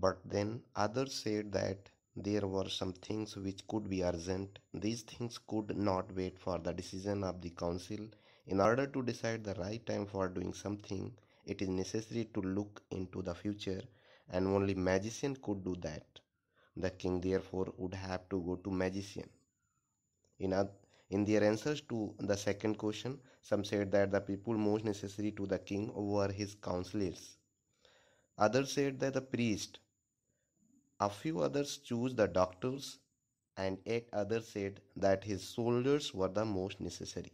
But then others said that there were some things which could be urgent. These things could not wait for the decision of the council. In order to decide the right time for doing something, it is necessary to look into the future and only magician could do that. The king therefore would have to go to magician. In, in their answers to the second question, some said that the people most necessary to the king were his counselors. Others said that the priest A few others chose the doctors, and eight others said that his soldiers were the most necessary.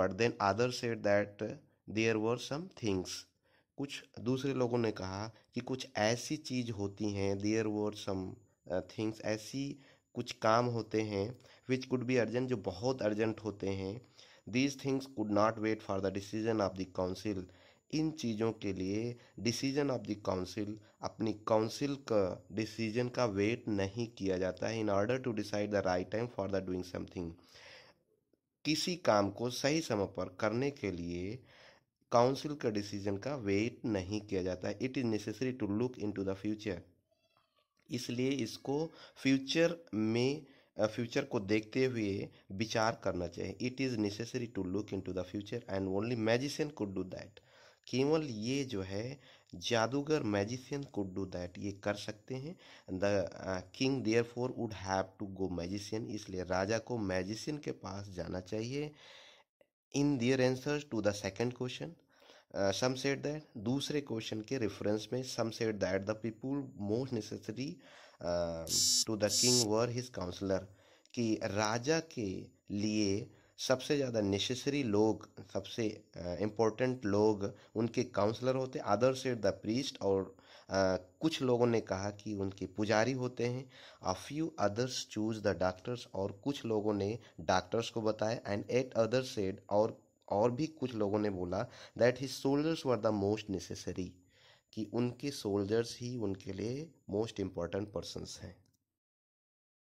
But then others said that there were some things. कुछ दूसरे लोगों ने कहा कि कुछ ऐसी चीज़ होती हैं देयर वर सम थिंग्स ऐसी कुछ काम होते हैं विच कुड बी अर्जेंट जो बहुत अर्जेंट होते हैं these things could not wait for the decision of the council इन चीज़ों के लिए डिसीजन ऑफ द काउंसिल अपनी काउंसिल का डिसीजन का वेट नहीं किया जाता है in order to decide the right time for the doing something किसी काम को सही समय पर करने के लिए काउंसिल का डिसीजन का वेट नहीं किया जाता है it is necessary to look in to the future इसलिए इसको फ्यूचर में फ्यूचर को देखते हुए विचार करना चाहिए it is necessary to look in to the future and only magician could do that केवल ये जो है जादूगर मैजिशियन कुड डू दैट ये कर सकते हैं the king therefore would have to go magician इसलिए राजा को मैजिशियन के पास जाना चाहिए in their answer to the second question some said that दूसरे क्वेश्चन के रेफरेंस में some said that the people most necessary to the king were his counsellor कि राजा के लिए सबसे ज़्यादा नेसेसरी लोग सबसे इम्पोर्टेंट लोग उनके काउंसलर होते अदर सेड द प्रीस्ट और आ, कुछ लोगों ने कहा कि उनके पुजारी होते हैं a few others choose the doctors और कुछ लोगों ने डॉक्टर्स को बताया एंड एट अदर सेड और और भी कुछ लोगों ने बोला that his soldiers were the most necessary कि उनके सोल्जर्स ही उनके लिए मोस्ट इम्पॉर्टेंट पर्सनस हैं